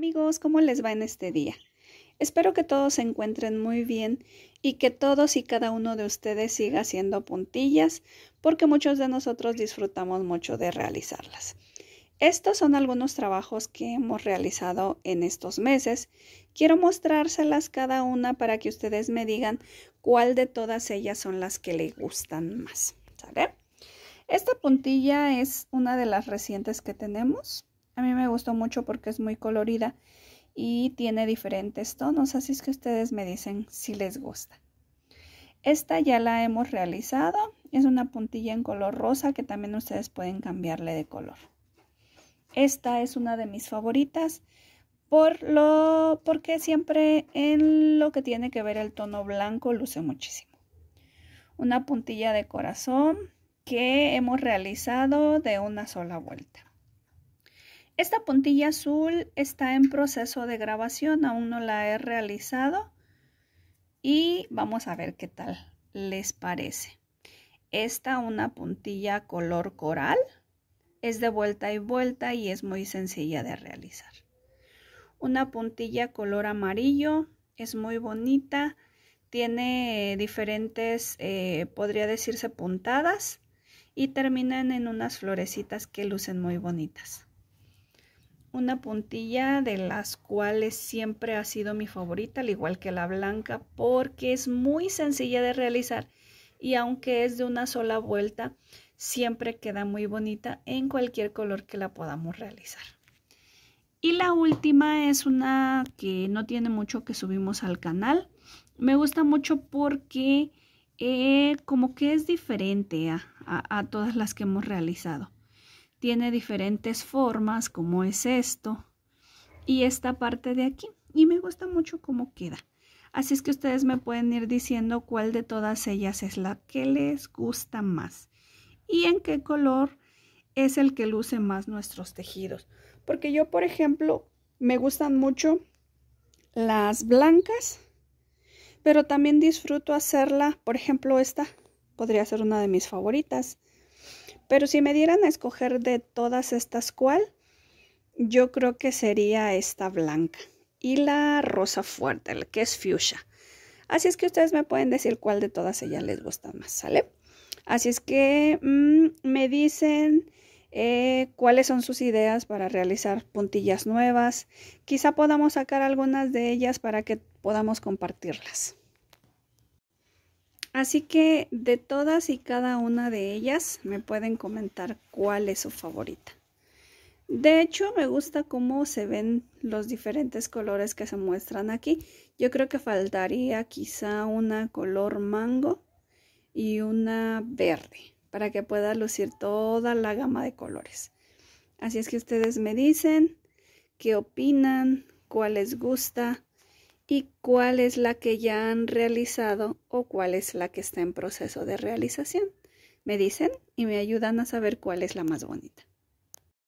amigos, ¿cómo les va en este día? Espero que todos se encuentren muy bien y que todos y cada uno de ustedes siga haciendo puntillas porque muchos de nosotros disfrutamos mucho de realizarlas. Estos son algunos trabajos que hemos realizado en estos meses. Quiero mostrárselas cada una para que ustedes me digan cuál de todas ellas son las que les gustan más. Esta puntilla es una de las recientes que tenemos. A mí me gustó mucho porque es muy colorida y tiene diferentes tonos, así es que ustedes me dicen si les gusta. Esta ya la hemos realizado, es una puntilla en color rosa que también ustedes pueden cambiarle de color. Esta es una de mis favoritas por lo, porque siempre en lo que tiene que ver el tono blanco luce muchísimo. Una puntilla de corazón que hemos realizado de una sola vuelta. Esta puntilla azul está en proceso de grabación, aún no la he realizado. Y vamos a ver qué tal les parece. Esta una puntilla color coral. Es de vuelta y vuelta y es muy sencilla de realizar. Una puntilla color amarillo. Es muy bonita. Tiene diferentes, eh, podría decirse, puntadas. Y terminan en unas florecitas que lucen muy bonitas una puntilla de las cuales siempre ha sido mi favorita, al igual que la blanca, porque es muy sencilla de realizar y aunque es de una sola vuelta, siempre queda muy bonita en cualquier color que la podamos realizar. Y la última es una que no tiene mucho que subimos al canal. Me gusta mucho porque eh, como que es diferente a todas las que hemos realizado tiene diferentes formas, como es esto, y esta parte de aquí. Y me gusta mucho cómo queda. Así es que ustedes me pueden ir diciendo cuál de todas ellas es la que les gusta más y en qué color es el que luce más nuestros tejidos. Porque yo, por ejemplo, me gustan mucho las blancas, pero también disfruto hacerla, por ejemplo, esta podría ser una de mis favoritas. Pero si me dieran a escoger de todas estas cuál, yo creo que sería esta blanca y la rosa fuerte, la que es fuchsia. Así es que ustedes me pueden decir cuál de todas ellas les gusta más, ¿sale? Así es que mm, me dicen eh, cuáles son sus ideas para realizar puntillas nuevas. Quizá podamos sacar algunas de ellas para que podamos compartirlas. Así que de todas y cada una de ellas me pueden comentar cuál es su favorita. De hecho, me gusta cómo se ven los diferentes colores que se muestran aquí. Yo creo que faltaría quizá una color mango y una verde para que pueda lucir toda la gama de colores. Así es que ustedes me dicen qué opinan, cuál les gusta, y cuál es la que ya han realizado o cuál es la que está en proceso de realización. Me dicen y me ayudan a saber cuál es la más bonita.